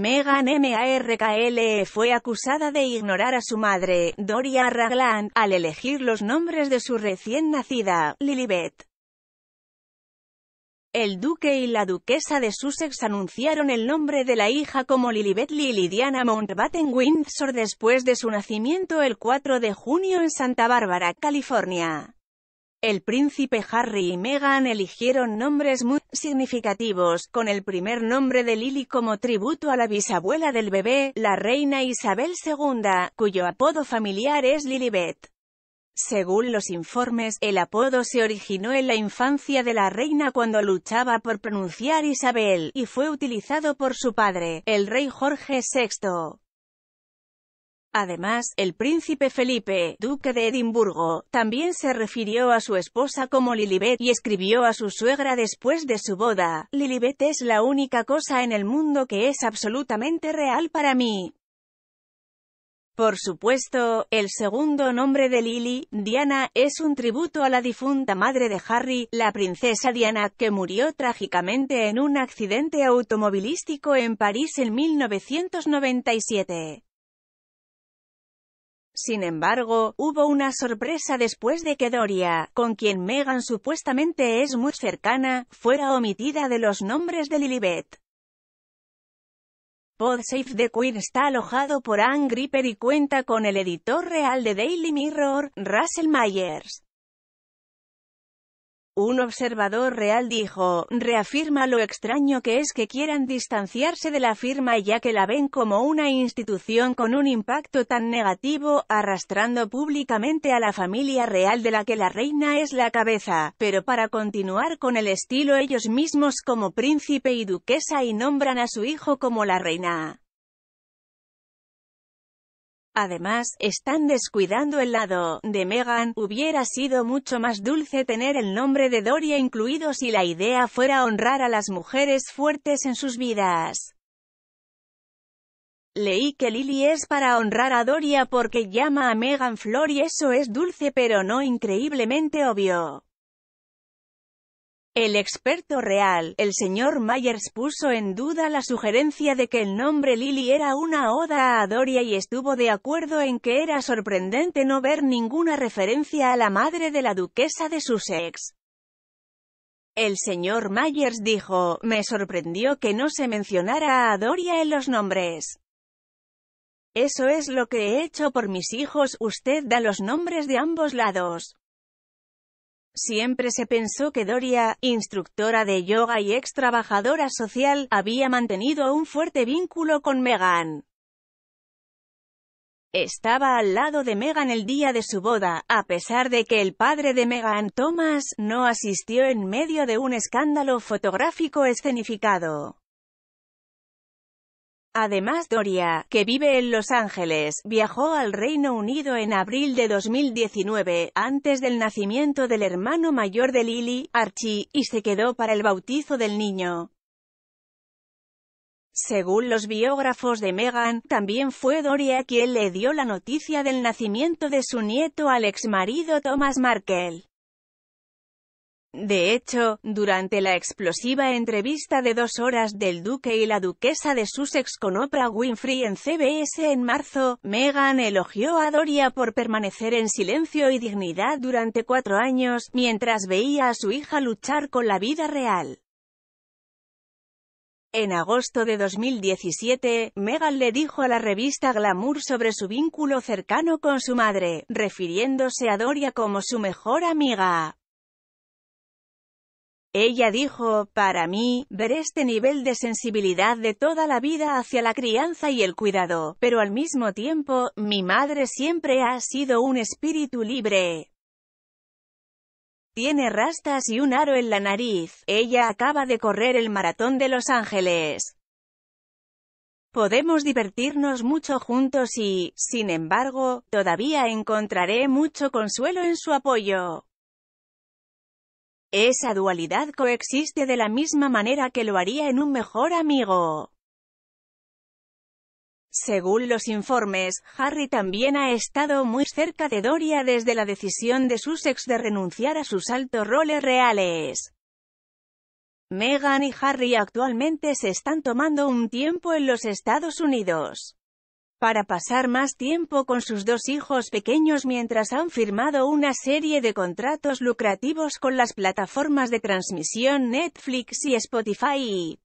Megan MARKLE fue acusada de ignorar a su madre, Doria Ragland, al elegir los nombres de su recién nacida, Lilibet. El duque y la duquesa de Sussex anunciaron el nombre de la hija como Lilibet Lily Diana Mountbatten Windsor después de su nacimiento el 4 de junio en Santa Bárbara, California. El príncipe Harry y Meghan eligieron nombres muy significativos, con el primer nombre de Lily como tributo a la bisabuela del bebé, la reina Isabel II, cuyo apodo familiar es Lilibet. Según los informes, el apodo se originó en la infancia de la reina cuando luchaba por pronunciar Isabel, y fue utilizado por su padre, el rey Jorge VI. Además, el príncipe Felipe, duque de Edimburgo, también se refirió a su esposa como Lilibet y escribió a su suegra después de su boda, Lilibet es la única cosa en el mundo que es absolutamente real para mí. Por supuesto, el segundo nombre de Lily, Diana, es un tributo a la difunta madre de Harry, la princesa Diana, que murió trágicamente en un accidente automovilístico en París en 1997. Sin embargo, hubo una sorpresa después de que Doria, con quien Meghan supuestamente es muy cercana, fuera omitida de los nombres de Lilibet. Podsafe Safe the Queen está alojado por Ann Gripper y cuenta con el editor real de Daily Mirror, Russell Myers. Un observador real dijo, reafirma lo extraño que es que quieran distanciarse de la firma ya que la ven como una institución con un impacto tan negativo, arrastrando públicamente a la familia real de la que la reina es la cabeza, pero para continuar con el estilo ellos mismos como príncipe y duquesa y nombran a su hijo como la reina. Además, están descuidando el lado de Megan, Hubiera sido mucho más dulce tener el nombre de Doria incluido si la idea fuera honrar a las mujeres fuertes en sus vidas. Leí que Lily es para honrar a Doria porque llama a Megan Flor y eso es dulce pero no increíblemente obvio. El experto real, el señor Myers puso en duda la sugerencia de que el nombre Lily era una oda a Doria y estuvo de acuerdo en que era sorprendente no ver ninguna referencia a la madre de la duquesa de Sussex. El señor Myers dijo, me sorprendió que no se mencionara a Doria en los nombres. Eso es lo que he hecho por mis hijos, usted da los nombres de ambos lados. Siempre se pensó que Doria, instructora de yoga y ex trabajadora social, había mantenido un fuerte vínculo con Meghan. Estaba al lado de Meghan el día de su boda, a pesar de que el padre de Meghan, Thomas, no asistió en medio de un escándalo fotográfico escenificado. Además Doria, que vive en Los Ángeles, viajó al Reino Unido en abril de 2019, antes del nacimiento del hermano mayor de Lily, Archie, y se quedó para el bautizo del niño. Según los biógrafos de Meghan, también fue Doria quien le dio la noticia del nacimiento de su nieto al ex marido Thomas Markle. De hecho, durante la explosiva entrevista de dos horas del duque y la duquesa de Sussex con Oprah Winfrey en CBS en marzo, Meghan elogió a Doria por permanecer en silencio y dignidad durante cuatro años, mientras veía a su hija luchar con la vida real. En agosto de 2017, Meghan le dijo a la revista Glamour sobre su vínculo cercano con su madre, refiriéndose a Doria como su mejor amiga. Ella dijo, para mí, ver este nivel de sensibilidad de toda la vida hacia la crianza y el cuidado, pero al mismo tiempo, mi madre siempre ha sido un espíritu libre. Tiene rastas y un aro en la nariz. Ella acaba de correr el maratón de Los Ángeles. Podemos divertirnos mucho juntos y, sin embargo, todavía encontraré mucho consuelo en su apoyo. Esa dualidad coexiste de la misma manera que lo haría en un mejor amigo. Según los informes, Harry también ha estado muy cerca de Doria desde la decisión de Sussex de renunciar a sus altos roles reales. Meghan y Harry actualmente se están tomando un tiempo en los Estados Unidos para pasar más tiempo con sus dos hijos pequeños mientras han firmado una serie de contratos lucrativos con las plataformas de transmisión Netflix y Spotify.